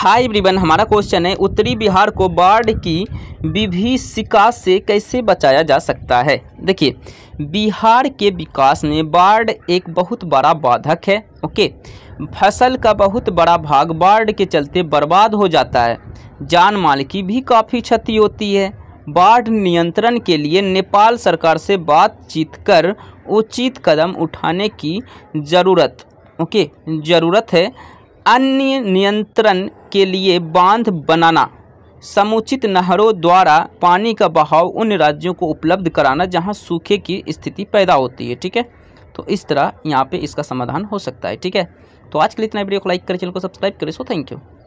हाय ब्रिबन हमारा क्वेश्चन है उत्तरी बिहार को बाढ़ की विभीषिका से कैसे बचाया जा सकता है देखिए बिहार के विकास में बाढ़ एक बहुत बड़ा बाधक है ओके फसल का बहुत बड़ा भाग बाढ़ के चलते बर्बाद हो जाता है जान माल की भी काफ़ी क्षति होती है बाढ़ नियंत्रण के लिए नेपाल सरकार से बातचीत कर उचित कदम उठाने की ज़रूरत ओके ज़रूरत है अन्य नियंत्रण के लिए बांध बनाना समुचित नहरों द्वारा पानी का बहाव उन राज्यों को उपलब्ध कराना जहां सूखे की स्थिति पैदा होती है ठीक है तो इस तरह यहाँ पे इसका समाधान हो सकता है ठीक है तो आज के लिए इतना वीडियो को लाइक करें चैनल को सब्सक्राइब करें सो थैंक यू